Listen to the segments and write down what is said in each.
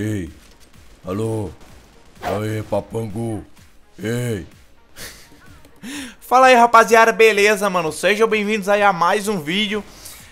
Ei, alô, aê, papangu, ei. Fala aí, rapaziada, beleza, mano? Sejam bem-vindos aí a mais um vídeo.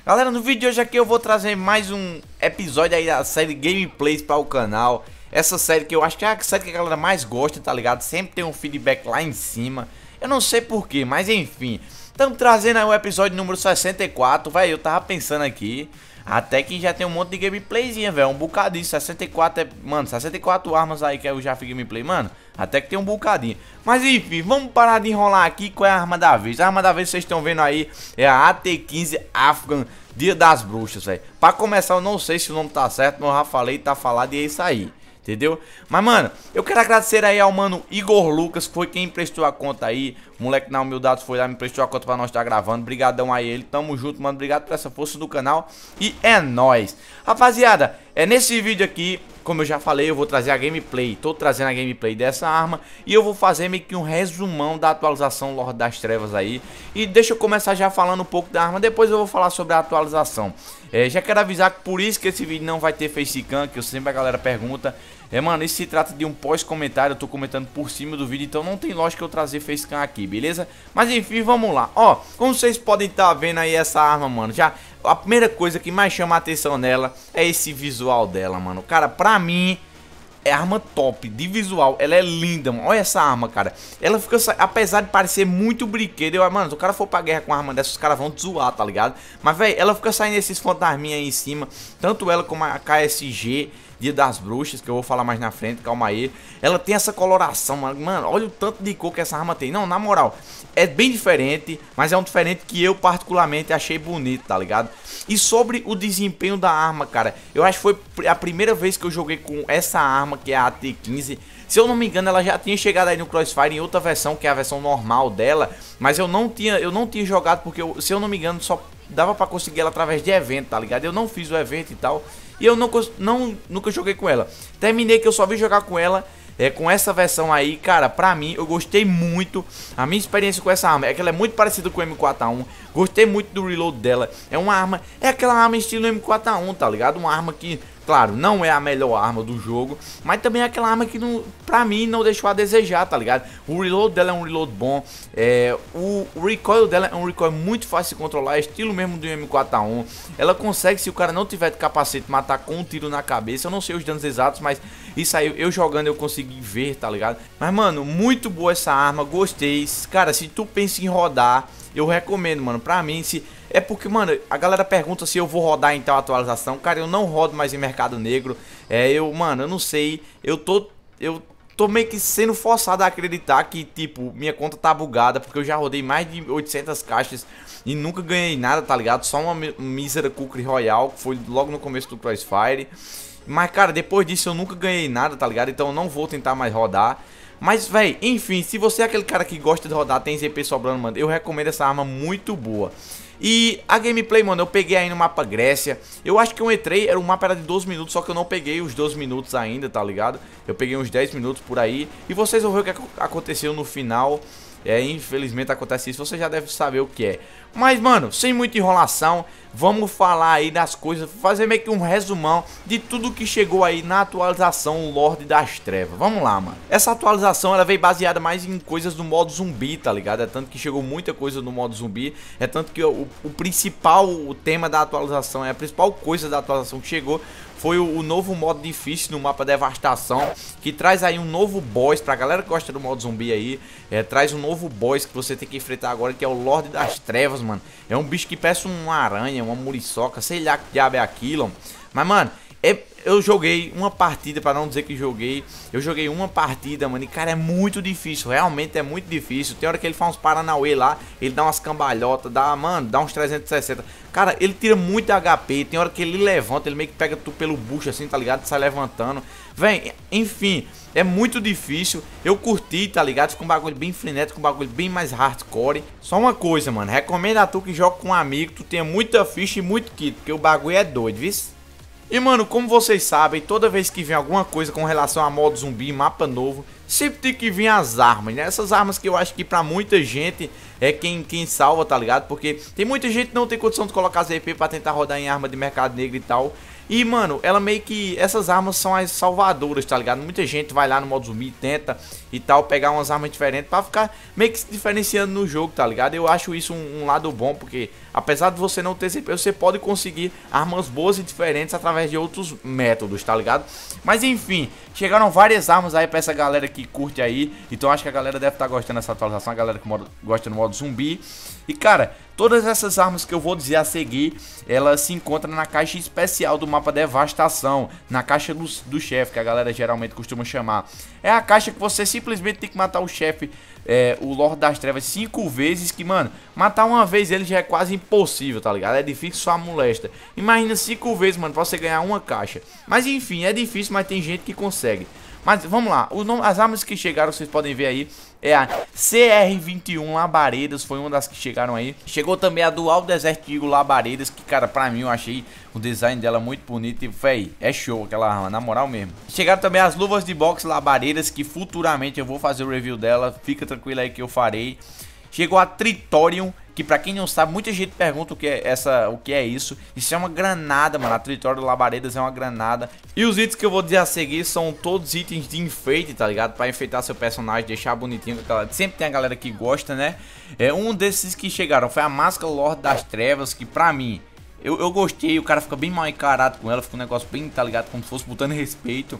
Galera, no vídeo de hoje aqui eu vou trazer mais um episódio aí da série Gameplays para o canal. Essa série que eu acho que é a série que a galera mais gosta, tá ligado? Sempre tem um feedback lá em cima. Eu não sei porquê, mas enfim. Estamos trazendo aí o episódio número 64, vai, eu tava pensando aqui. Até que já tem um monte de gameplayzinha, velho. Um bocadinho, 64, é, mano, 64 armas aí que eu já fiz gameplay, mano. Até que tem um bocadinho. Mas enfim, vamos parar de enrolar aqui qual é a arma da vez. A arma da vez vocês estão vendo aí é a AT-15 Afghan Dia das Bruxas, velho. Pra começar, eu não sei se o nome tá certo, mas eu já falei, tá falado e é isso aí entendeu? Mas, mano, eu quero agradecer aí ao mano Igor Lucas, que foi quem emprestou a conta aí. O moleque na humildade foi lá, me emprestou a conta pra nós estar tá gravando. Obrigadão a ele. Tamo junto, mano. Obrigado por essa força do canal. E é nóis. Rapaziada, é nesse vídeo aqui, como eu já falei, eu vou trazer a gameplay, tô trazendo a gameplay dessa arma e eu vou fazer meio que um resumão da atualização Lord das Trevas aí. E deixa eu começar já falando um pouco da arma, depois eu vou falar sobre a atualização. É, já quero avisar que por isso que esse vídeo não vai ter facecam, que eu sempre a galera pergunta. É, mano, isso se trata de um pós-comentário, eu tô comentando por cima do vídeo, então não tem lógica eu trazer facecam aqui, beleza? Mas enfim, vamos lá. Ó, como vocês podem estar tá vendo aí essa arma, mano, já a primeira coisa que mais chama a atenção nela é esse visual dela, mano. Cara, pra mim, é arma top, de visual, ela é linda, mano. Olha essa arma, cara. Ela fica, apesar de parecer muito brinquedo, eu, ah, mano, se o cara for pra guerra com uma arma dessa, os caras vão te zoar, tá ligado? Mas, velho, ela fica saindo esses fantasminha aí em cima, tanto ela como a KSG, Dia das Bruxas, que eu vou falar mais na frente, calma aí. Ela tem essa coloração, mano. mano. olha o tanto de cor que essa arma tem. Não, na moral, é bem diferente, mas é um diferente que eu particularmente achei bonito, tá ligado? E sobre o desempenho da arma, cara, eu acho que foi a primeira vez que eu joguei com essa arma que é a AT-15. Se eu não me engano, ela já tinha chegado aí no Crossfire em outra versão, que é a versão normal dela, mas eu não tinha, eu não tinha jogado porque, eu, se eu não me engano, só dava pra conseguir ela através de evento, tá ligado? Eu não fiz o evento e tal, e eu não, não nunca joguei com ela. Terminei que eu só vi jogar com ela é, com essa versão aí, cara, pra mim, eu gostei muito. A minha experiência com essa arma é que ela é muito parecida com o M4A1. Gostei muito do reload dela. É uma arma, é aquela arma estilo M4A1, tá ligado? Uma arma que Claro, não é a melhor arma do jogo, mas também é aquela arma que não, pra mim não deixou a desejar, tá ligado? O reload dela é um reload bom, é, o recoil dela é um recoil muito fácil de controlar, é estilo mesmo do M4A1. Ela consegue, se o cara não tiver de capacete, matar com um tiro na cabeça. Eu não sei os danos exatos, mas isso aí eu jogando eu consegui ver, tá ligado? Mas, mano, muito boa essa arma, gostei. Cara, se tu pensa em rodar, eu recomendo, mano. Pra mim, se é porque, mano, a galera pergunta se eu vou rodar então a atualização. Cara, eu não rodo mais em Mercado Negro. É, eu, mano, eu não sei. Eu tô. Eu tô meio que sendo forçado a acreditar que, tipo, minha conta tá bugada, porque eu já rodei mais de 800 caixas e nunca ganhei nada, tá ligado? Só uma mísera cucre Royal, que foi logo no começo do Crossfire. Mas, cara, depois disso eu nunca ganhei nada, tá ligado? Então eu não vou tentar mais rodar. Mas, véi, enfim, se você é aquele cara que gosta de rodar, tem ZP sobrando, mano, eu recomendo essa arma muito boa. E a gameplay, mano, eu peguei aí no mapa Grécia. Eu acho que eu entrei, era um mapa era de 12 minutos, só que eu não peguei os 12 minutos ainda, tá ligado? Eu peguei uns 10 minutos por aí. E vocês vão ver o que aconteceu no final. É, infelizmente acontece isso, você já deve saber o que é. Mas, mano, sem muita enrolação, vamos falar aí das coisas, fazer meio que um resumão de tudo que chegou aí na atualização Lorde das Trevas. Vamos lá, mano. Essa atualização, ela veio baseada mais em coisas do modo zumbi, tá ligado? É tanto que chegou muita coisa no modo zumbi, é tanto que o, o principal o tema da atualização, é a principal coisa da atualização que chegou foi o, o, novo modo difícil no mapa Devastação, que traz aí um novo boss, pra galera que gosta do modo zumbi aí, é, traz um novo boss que você tem que enfrentar agora, que é o Lorde das Trevas, mano. É um bicho que parece uma aranha, uma muriçoca, sei lá que diabo é aquilo, Mas, mano, é, eu joguei uma partida, para não dizer que joguei, eu joguei uma partida, mano, e cara, é muito difícil, realmente é muito difícil. Tem hora que ele faz uns paranauê lá, ele dá umas cambalhotas, dá, mano, dá uns 360. Cara, ele tira muito HP, tem hora que ele levanta, ele meio que pega tu pelo bucho assim, tá ligado? Sai levantando. Vem, enfim, é muito difícil. Eu curti, tá ligado? Ficou um bagulho bem frenético, um bagulho bem mais hardcore. Só uma coisa, mano, recomendo a tu que joga com um amigo, tu tenha muita ficha e muito kit, porque o bagulho é doido, viu? E mano, como vocês sabem, toda vez que vem alguma coisa com relação a modo zumbi, mapa novo, sempre tem que vir as armas, né? Essas armas que eu acho que pra muita gente é quem, quem salva, tá ligado? Porque tem muita gente que não tem condição de colocar ZP pra tentar rodar em arma de mercado negro e tal. E, mano, ela meio que. Essas armas são as salvadoras, tá ligado? Muita gente vai lá no modo zumbi, tenta e tal, pegar umas armas diferentes pra ficar meio que se diferenciando no jogo, tá ligado? Eu acho isso um, um lado bom, porque apesar de você não ter CP, você pode conseguir armas boas e diferentes através de outros métodos, tá ligado? Mas enfim, Chegaram várias armas aí pra essa galera que curte aí. Então acho que a galera deve estar tá gostando dessa atualização. A galera que modo, gosta do modo zumbi. E cara, todas essas armas que eu vou dizer a seguir, elas se encontram na caixa especial do mapa Devastação, na caixa do, do chefe, que a galera geralmente costuma chamar. É a caixa que você simplesmente tem que matar o chefe, é, o Lord das Trevas, cinco vezes, que mano, matar uma vez ele já é quase impossível, tá ligado? É difícil só a molesta. Imagina cinco vezes, mano, pra você ganhar uma caixa. Mas enfim, é difícil, mas tem gente que consegue consegue. Mas vamos lá, as armas que chegaram, vocês podem ver aí, é a CR-21 Labaredas, foi uma das que chegaram aí. Chegou também a Dual Desert Eagle Labaredas, que cara, pra mim eu achei o design dela muito bonito e, véi, é show aquela arma, na moral mesmo. Chegaram também as luvas de boxe Labaredas, que futuramente eu vou fazer o review dela, fica tranquilo aí que eu farei. Chegou a Tritorium que para quem não sabe, muita gente pergunta o que é essa, o que é isso. Isso é uma granada, mano. A Tritório do Labaredas é uma granada. E os itens que eu vou dizer a seguir são todos itens de enfeite, tá ligado? Para enfeitar seu personagem, deixar bonitinho, aquela... sempre tem a galera que gosta, né? É um desses que chegaram foi a máscara Lord das Trevas, que para mim eu, eu gostei, o cara fica bem mal encarado com ela, fica um negócio bem, tá ligado? Como se fosse botando respeito.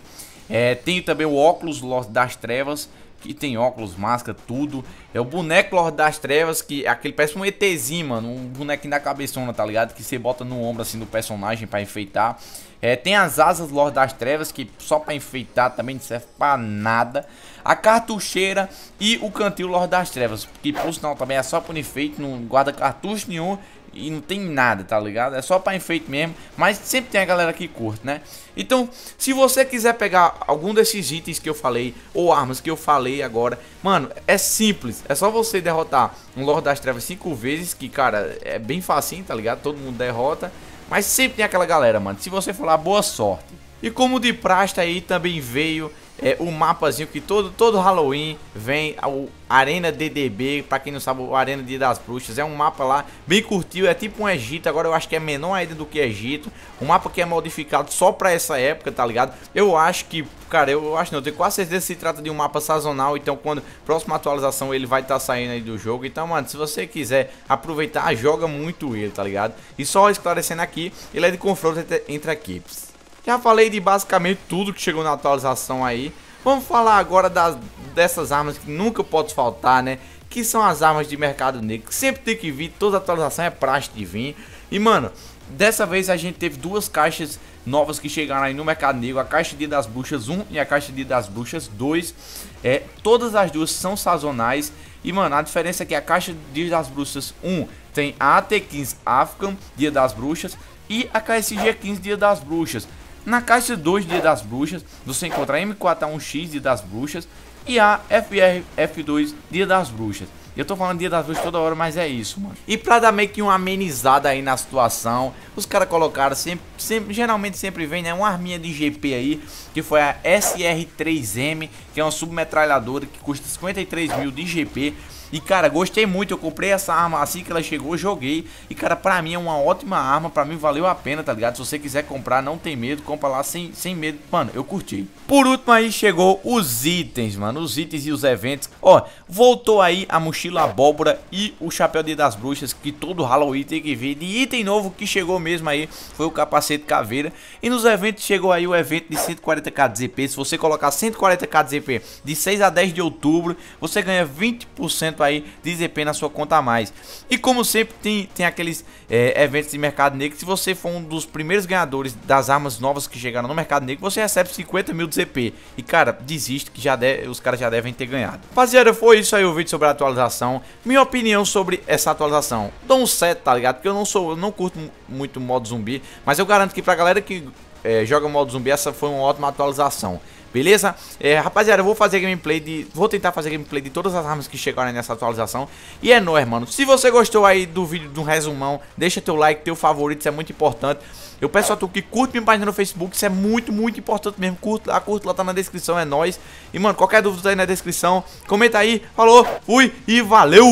É, tem também o óculos Lord das Trevas, que tem óculos, máscara, tudo. É o boneco Lord das Trevas, que é aquele parece um ETzinho, mano, um bonequinho da cabeçona, tá ligado? Que você bota no ombro, assim, do personagem pra enfeitar. É, tem as asas Lord das Trevas, que só pra enfeitar também não serve pra nada. A cartucheira e o cantil Lord das Trevas, que por sinal também é só pra enfeite, não guarda cartucho nenhum e não tem nada, tá ligado? É só pra enfeite mesmo, mas sempre tem a galera que curte, né? Então, se você quiser pegar algum desses itens que eu falei, ou armas que eu falei agora, mano, é simples. É só você derrotar um Lord das Trevas cinco vezes, que, cara, é bem facinho, tá ligado? Todo mundo derrota, mas sempre tem aquela galera, mano. Se você falar, boa sorte. E como de prasta aí também veio é, o mapazinho que todo, todo Halloween vem o Arena DDB, para quem não sabe, o Arena Dia das Bruxas, é um mapa lá bem curtinho, é tipo um Egito, agora eu acho que é menor ainda do que Egito, um mapa que é modificado só para essa época, tá ligado? Eu acho que, cara, eu acho não, eu tenho quase certeza que se trata de um mapa sazonal, então quando próxima atualização ele vai estar tá saindo aí do jogo, então mano, se você quiser aproveitar, joga muito ele, tá ligado? E só esclarecendo aqui, ele é de confronto entre equipes. Já falei de basicamente tudo que chegou na atualização aí. Vamos falar agora das, dessas armas que nunca pode faltar, né? Que são as armas de mercado negro. Sempre tem que vir, toda atualização é praxe de vir. E mano, dessa vez a gente teve duas caixas novas que chegaram aí no mercado negro. A caixa de das bruxas 1 e a caixa de das bruxas 2. É, todas as duas são sazonais. E mano, a diferença é que a caixa de das bruxas 1 tem a AT-15 african dia das bruxas. E a KSG 15 Dia das Bruxas na caixa 2 de Das Bruxas, você encontra a M4A1X de Das Bruxas e a frf 2 Dia das Bruxas. Eu tô falando Dia das Bruxas toda hora, mas é isso, mano. E pra dar meio que uma amenizada aí na situação, os caras colocaram sempre sempre, geralmente sempre vem, né? Uma arminha de GP aí, que foi a SR3M, que é uma submetralhadora que custa 53 mil de GP. E cara, gostei muito, eu comprei essa arma assim que ela chegou, joguei E cara, pra mim é uma ótima arma, pra mim valeu a pena, tá ligado? Se você quiser comprar, não tem medo, compra lá sem, sem medo Mano, eu curti Por último aí chegou os itens, mano, os itens e os eventos Ó, voltou aí a mochila abóbora e o chapéu de das bruxas Que todo Halloween tem que vir De item novo que chegou mesmo aí foi o capacete Macete Caveira. E nos eventos chegou aí o evento de 140k ZP. Se você colocar 140k ZP de 6 a 10 de outubro, você ganha 20% aí de ZP na sua conta a mais. E como sempre, tem, tem aqueles é, eventos de mercado negro. Se você for um dos primeiros ganhadores das armas novas que chegaram no mercado negro, você recebe 50 mil de ZP. E cara, desiste que já os caras já devem ter ganhado. Rapaziada, foi isso aí o vídeo sobre a atualização. Minha opinião sobre essa atualização. Dou um 7, tá ligado? Porque eu não sou, eu não curto muito modo zumbi, mas eu garanto garanto que pra galera que é, joga modo zumbi, essa foi uma ótima atualização. Beleza? É, rapaziada, eu vou fazer gameplay de... Vou tentar fazer gameplay de todas as armas que chegaram nessa atualização. E é nóis, mano. Se você gostou aí do vídeo, do resumão, deixa teu like, teu favorito, isso é muito importante. Eu peço a tu que curte minha página no Facebook, isso é muito, muito importante mesmo. Curte lá, curte lá, tá na descrição, é nóis. E, mano, qualquer dúvida tá aí na descrição. Comenta aí, falou, fui e valeu!